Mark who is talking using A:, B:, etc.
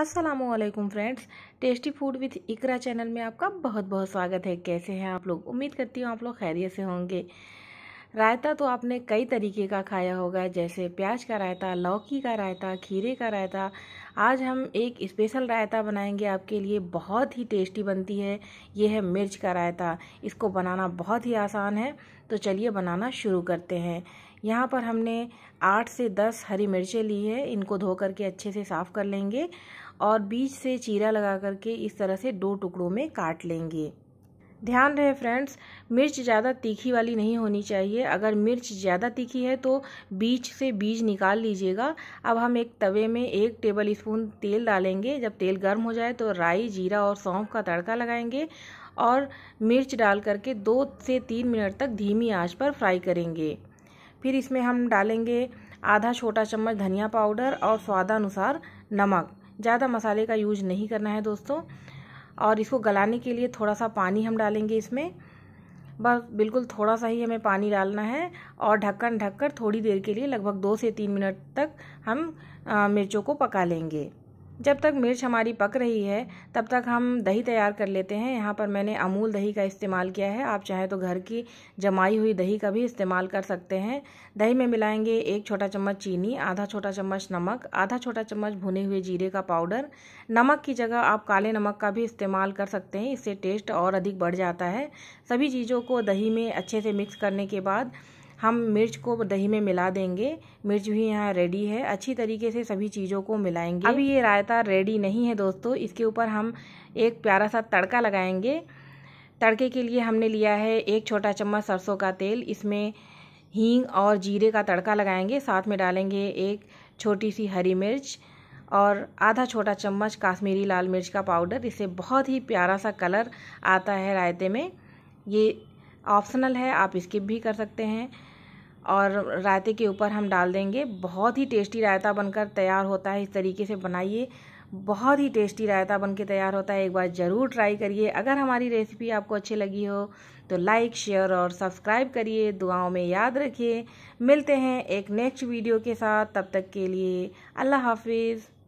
A: Aslam friends tasty food with Iqra channel में आपका बहुत बहुत स्वागत है कैसे हैं आप लोग उम्मीद करती हूँ आप लोग खैरियत से होंगे रायता तो आपने कई तरीके का खाया होगा जैसे प्याज का रायता लौकी का रायता खीरे का रायता आज हम एक स्पेशल रायता बनाएंगे आपके लिए बहुत ही टेस्टी बनती है ये है मिर्च का रायता इसको बनाना बहुत ही आसान है तो चलिए बनाना शुरू करते हैं यहाँ पर हमने आठ से दस हरी मिर्चें ली है इनको धो करके अच्छे से साफ़ कर लेंगे और बीच से चीरा लगा करके इस तरह से दो टुकड़ों में काट लेंगे ध्यान रहे फ्रेंड्स मिर्च ज़्यादा तीखी वाली नहीं होनी चाहिए अगर मिर्च ज़्यादा तीखी है तो बीज से बीज निकाल लीजिएगा अब हम एक तवे में एक टेबल स्पून तेल डालेंगे जब तेल गर्म हो जाए तो राई जीरा और सौंफ का तड़का लगाएंगे और मिर्च डाल करके दो से तीन मिनट तक धीमी आँच पर फ्राई करेंगे फिर इसमें हम डालेंगे आधा छोटा चम्मच धनिया पाउडर और स्वादानुसार नमक ज़्यादा मसाले का यूज नहीं करना है दोस्तों और इसको गलाने के लिए थोड़ा सा पानी हम डालेंगे इसमें बस बिल्कुल थोड़ा सा ही हमें पानी डालना है और ढक्कन ढककर थोड़ी देर के लिए लगभग दो से तीन मिनट तक हम मिर्चों को पका लेंगे जब तक मिर्च हमारी पक रही है तब तक हम दही तैयार कर लेते हैं यहाँ पर मैंने अमूल दही का इस्तेमाल किया है आप चाहे तो घर की जमाई हुई दही का भी इस्तेमाल कर सकते हैं दही में मिलाएंगे एक छोटा चम्मच चीनी आधा छोटा चम्मच नमक आधा छोटा चम्मच भुने हुए जीरे का पाउडर नमक की जगह आप काले नमक का भी इस्तेमाल कर सकते हैं इससे टेस्ट और अधिक बढ़ जाता है सभी चीज़ों को दही में अच्छे से मिक्स करने के बाद हम मिर्च को दही में मिला देंगे मिर्च भी यहाँ रेडी है अच्छी तरीके से सभी चीज़ों को मिलाएंगे अभी ये रायता रेडी नहीं है दोस्तों इसके ऊपर हम एक प्यारा सा तड़का लगाएंगे तड़के के लिए हमने लिया है एक छोटा चम्मच सरसों का तेल इसमें हींग और जीरे का तड़का लगाएंगे साथ में डालेंगे एक छोटी सी हरी मिर्च और आधा छोटा चम्मच काश्मीरी लाल मिर्च का पाउडर इससे बहुत ही प्यारा सा कलर आता है रायते में ये ऑप्शनल है आप स्किप भी कर सकते हैं और रायते के ऊपर हम डाल देंगे बहुत ही टेस्टी रायता बनकर तैयार होता है इस तरीके से बनाइए बहुत ही टेस्टी रायता बन के तैयार होता है एक बार ज़रूर ट्राई करिए अगर हमारी रेसिपी आपको अच्छी लगी हो तो लाइक शेयर और सब्सक्राइब करिए दुआओं में याद रखिए मिलते हैं एक नेक्स्ट वीडियो के साथ तब तक के लिए अल्लाह हाफिज़